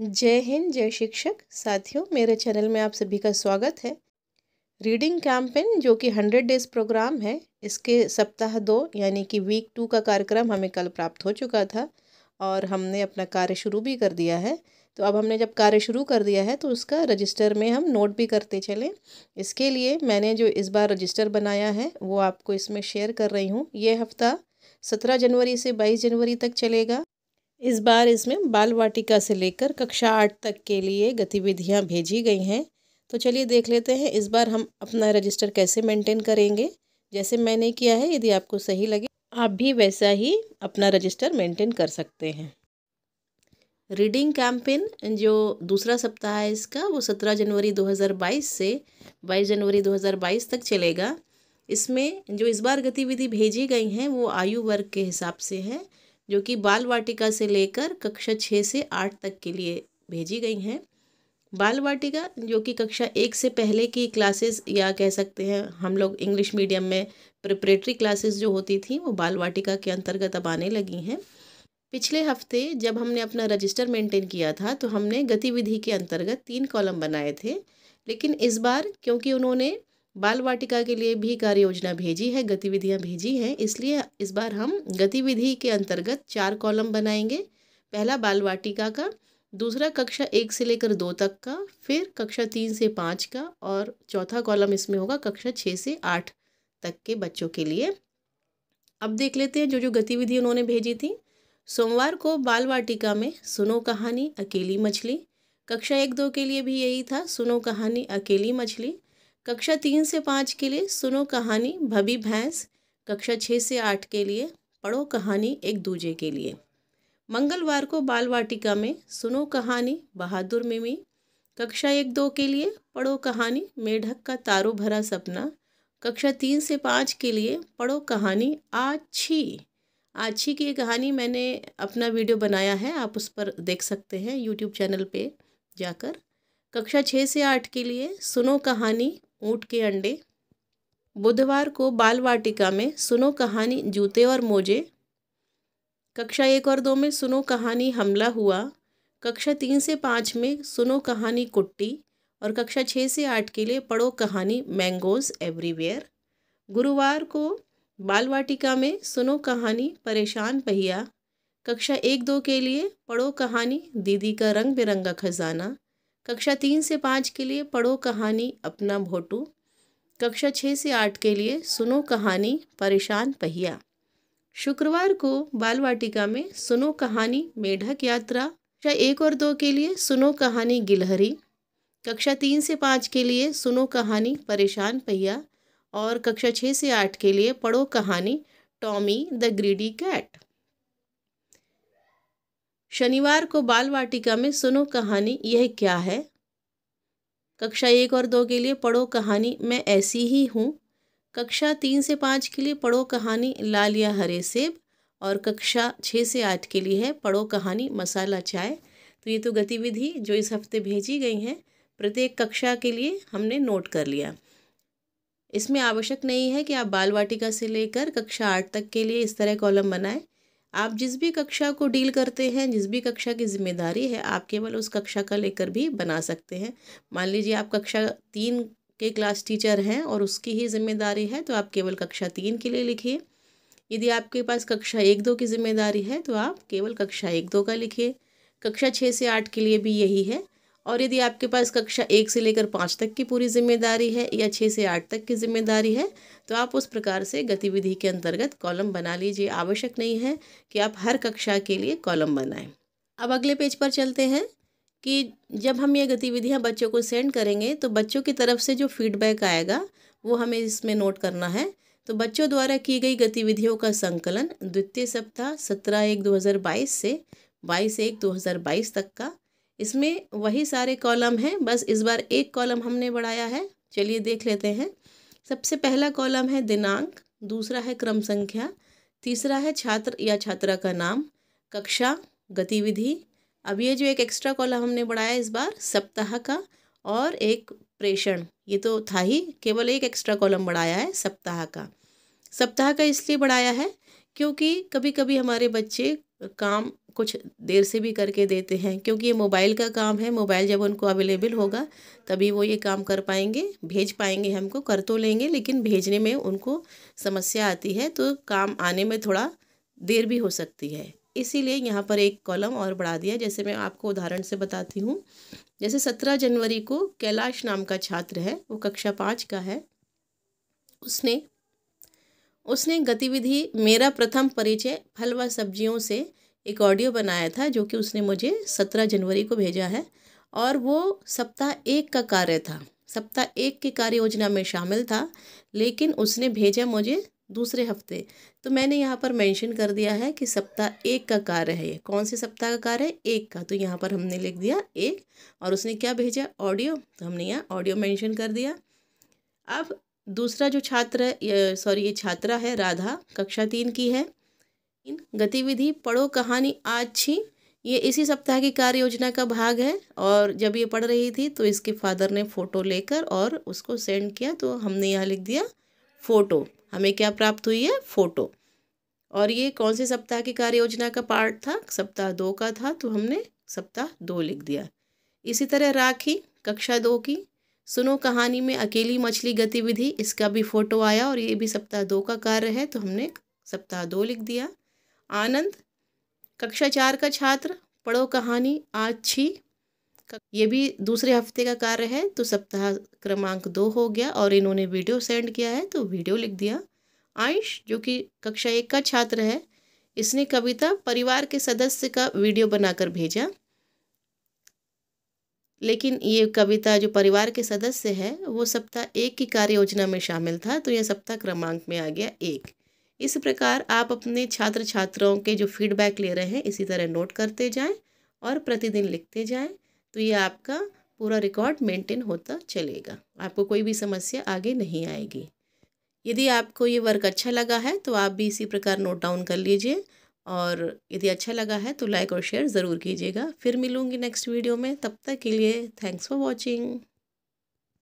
जय हिंद जय शिक्षक साथियों मेरे चैनल में आप सभी का स्वागत है रीडिंग कैंपेन जो कि हंड्रेड डेज प्रोग्राम है इसके सप्ताह दो यानी कि वीक टू का कार्यक्रम हमें कल प्राप्त हो चुका था और हमने अपना कार्य शुरू भी कर दिया है तो अब हमने जब कार्य शुरू कर दिया है तो उसका रजिस्टर में हम नोट भी करते चलें इसके लिए मैंने जो इस बार रजिस्टर बनाया है वो आपको इसमें शेयर कर रही हूँ ये हफ्ता सत्रह जनवरी से बाईस जनवरी तक चलेगा इस बार इसमें बाल वाटिका से लेकर कक्षा आठ तक के लिए गतिविधियाँ भेजी गई हैं तो चलिए देख लेते हैं इस बार हम अपना रजिस्टर कैसे मेंटेन करेंगे जैसे मैंने किया है यदि आपको सही लगे आप भी वैसा ही अपना रजिस्टर मेंटेन कर सकते हैं रीडिंग कैंपेन जो दूसरा सप्ताह है इसका वो सत्रह जनवरी दो से बाईस जनवरी दो तक चलेगा इसमें जो इस बार गतिविधि भेजी गई हैं वो आयु वर्ग के हिसाब से हैं जो कि बाल वाटिका से लेकर कक्षा छः से आठ तक के लिए भेजी गई हैं बाल वाटिका जो कि कक्षा एक से पहले की क्लासेस या कह सकते हैं हम लोग इंग्लिश मीडियम में प्रिपरेटरी क्लासेस जो होती थी वो बाल वाटिका के अंतर्गत अब आने लगी हैं पिछले हफ्ते जब हमने अपना रजिस्टर मेंटेन किया था तो हमने गतिविधि के अंतर्गत तीन कॉलम बनाए थे लेकिन इस बार क्योंकि उन्होंने बाल वाटिका के लिए भी कार्य योजना भेजी है गतिविधियां भेजी हैं इसलिए इस बार हम गतिविधि के अंतर्गत चार कॉलम बनाएंगे पहला बाल वाटिका का दूसरा कक्षा एक से लेकर दो तक का फिर कक्षा तीन से पाँच का और चौथा कॉलम इसमें होगा कक्षा छः से आठ तक के बच्चों के लिए अब देख लेते हैं जो जो गतिविधि उन्होंने भेजी थी सोमवार को बाल वाटिका में सुनो कहानी अकेली मछली कक्षा एक दो के लिए भी यही था सुनो कहानी अकेली मछली कक्षा तीन से पाँच के लिए सुनो कहानी भभी भैंस कक्षा छः से आठ के लिए पढ़ो कहानी एक दूजे के लिए मंगलवार को बाल वाटिका में सुनो कहानी बहादुर मिमी कक्षा एक दो के लिए पढ़ो कहानी मेढक का तारो भरा सपना कक्षा तीन से पाँच के लिए पढ़ो कहानी आछी आछी की ये कहानी मैंने अपना वीडियो बनाया है आप उस पर देख सकते हैं यूट्यूब चैनल पे जाकर कक्षा छः से आठ के लिए सुनो कहानी ऊँट के अंडे बुधवार को बाल वाटिका में सुनो कहानी जूते और मोजे कक्षा एक और दो में सुनो कहानी हमला हुआ कक्षा तीन से पाँच में सुनो कहानी कुट्टी और कक्षा छः से आठ के लिए पढ़ो कहानी मैंगोज़ एवरीवेयर गुरुवार को बाल वाटिका में सुनो कहानी परेशान पहिया कक्षा एक दो के लिए पढ़ो कहानी दीदी का रंग बिरंगा खजाना कक्षा तीन से पाँच के लिए पढ़ो कहानी अपना भोटू कक्षा छः से आठ के लिए सुनो कहानी परेशान पहिया शुक्रवार को बाल वाटिका में सुनो कहानी मेढक यात्रा कक्षा एक और दो के लिए सुनो कहानी गिलहरी कक्षा तीन से पाँच के लिए सुनो कहानी परेशान पहिया और कक्षा छः से आठ के लिए पढ़ो कहानी टॉमी द ग्रीडी कैट शनिवार को बाल वाटिका में सुनो कहानी यह क्या है कक्षा एक और दो के लिए पढ़ो कहानी मैं ऐसी ही हूँ कक्षा तीन से पाँच के लिए पढ़ो कहानी लाल या हरे सेब और कक्षा छः से आठ के लिए है पढ़ो कहानी मसाला चाय तो ये तो गतिविधि जो इस हफ्ते भेजी गई हैं प्रत्येक कक्षा के लिए हमने नोट कर लिया इसमें आवश्यक नहीं है कि आप बाल वाटिका से लेकर कक्षा आठ तक के लिए इस तरह कॉलम बनाएं आप जिस भी कक्षा को डील करते हैं जिस भी कक्षा की जिम्मेदारी है आप केवल उस कक्षा का लेकर भी बना सकते हैं मान लीजिए आप कक्षा तीन के क्लास टीचर हैं और उसकी ही जिम्मेदारी है तो आप केवल कक्षा तीन के लिए लिखिए यदि आपके पास कक्षा एक दो की जिम्मेदारी है तो आप केवल कक्षा एक दो का लिखिए कक्षा छः से आठ के लिए भी यही है और यदि आपके पास कक्षा एक से लेकर पाँच तक की पूरी जिम्मेदारी है या छः से आठ तक की जिम्मेदारी है तो आप उस प्रकार से गतिविधि के अंतर्गत कॉलम बना लीजिए आवश्यक नहीं है कि आप हर कक्षा के लिए कॉलम बनाएं अब अगले पेज पर चलते हैं कि जब हम ये गतिविधियाँ बच्चों को सेंड करेंगे तो बच्चों की तरफ से जो फीडबैक आएगा वो हमें इसमें नोट करना है तो बच्चों द्वारा की गई गतिविधियों का संकलन द्वितीय सप्ताह सत्रह एक दो से बाईस एक दो तक का इसमें वही सारे कॉलम हैं बस इस बार एक कॉलम हमने बढ़ाया है चलिए देख लेते हैं सबसे पहला कॉलम है दिनांक दूसरा है क्रम संख्या तीसरा है छात्र या छात्रा का नाम कक्षा गतिविधि अब ये जो एक एक्स्ट्रा कॉलम हमने बढ़ाया इस बार सप्ताह का और एक प्रेषण ये तो था ही केवल एक एक्स्ट्रा कॉलम बढ़ाया है सप्ताह का सप्ताह का इसलिए बढ़ाया है क्योंकि कभी कभी हमारे बच्चे काम कुछ देर से भी करके देते हैं क्योंकि ये मोबाइल का काम है मोबाइल जब उनको अवेलेबल होगा तभी वो ये काम कर पाएंगे भेज पाएंगे हमको कर तो लेंगे लेकिन भेजने में उनको समस्या आती है तो काम आने में थोड़ा देर भी हो सकती है इसीलिए यहाँ पर एक कॉलम और बढ़ा दिया जैसे मैं आपको उदाहरण से बताती हूँ जैसे सत्रह जनवरी को कैलाश नाम का छात्र है वो कक्षा पाँच का है उसने उसने गतिविधि मेरा प्रथम परिचय फल व सब्जियों से एक ऑडियो बनाया था जो कि उसने मुझे सत्रह जनवरी को भेजा है और वो सप्ताह एक का कार्य था सप्ताह एक की कार्य योजना में शामिल था लेकिन उसने भेजा मुझे दूसरे हफ्ते तो मैंने यहाँ पर मेंशन कर दिया है कि सप्ताह एक का कार्य है ये कौन से सप्ताह का कार्य है एक का तो यहाँ पर हमने लिख दिया एक और उसने क्या भेजा ऑडियो तो हमने यहाँ ऑडियो मेंशन कर दिया अब दूसरा जो छात्र है सॉरी ये छात्रा है राधा कक्षा तीन की है इन गतिविधि पढ़ो कहानी आज छी ये इसी सप्ताह की कार्य योजना का भाग है और जब ये पढ़ रही थी तो इसके फादर ने फ़ोटो लेकर और उसको सेंड किया तो हमने यहाँ लिख दिया फ़ोटो हमें क्या प्राप्त हुई है फ़ोटो और ये कौन से सप्ताह की कार्य योजना का पार्ट था सप्ताह दो का था तो हमने सप्ताह दो लिख दिया इसी तरह राखी कक्षा दो की सुनो कहानी में अकेली मछली गतिविधि इसका भी फ़ोटो आया और ये भी सप्ताह दो का कार्य है तो हमने सप्ताह दो लिख दिया आनंद कक्षा चार का छात्र पढ़ो कहानी आज छी ये भी दूसरे हफ्ते का कार्य है तो सप्ताह क्रमांक दो हो गया और इन्होंने वीडियो सेंड किया है तो वीडियो लिख दिया आयुष जो कि कक्षा एक का छात्र है इसने कविता परिवार के सदस्य का वीडियो बनाकर भेजा लेकिन ये कविता जो परिवार के सदस्य है वो सप्ताह एक की कार्य योजना में शामिल था तो यह सप्ताह क्रमांक में आ गया एक इस प्रकार आप अपने छात्र छात्राओं के जो फीडबैक ले रहे हैं इसी तरह नोट करते जाएं और प्रतिदिन लिखते जाएं तो ये आपका पूरा रिकॉर्ड मेंटेन होता चलेगा आपको कोई भी समस्या आगे नहीं आएगी यदि आपको ये वर्क अच्छा लगा है तो आप भी इसी प्रकार नोट डाउन कर लीजिए और यदि अच्छा लगा है तो लाइक और शेयर ज़रूर कीजिएगा फिर मिलूँगी नेक्स्ट वीडियो में तब तक के लिए थैंक्स फॉर वॉचिंग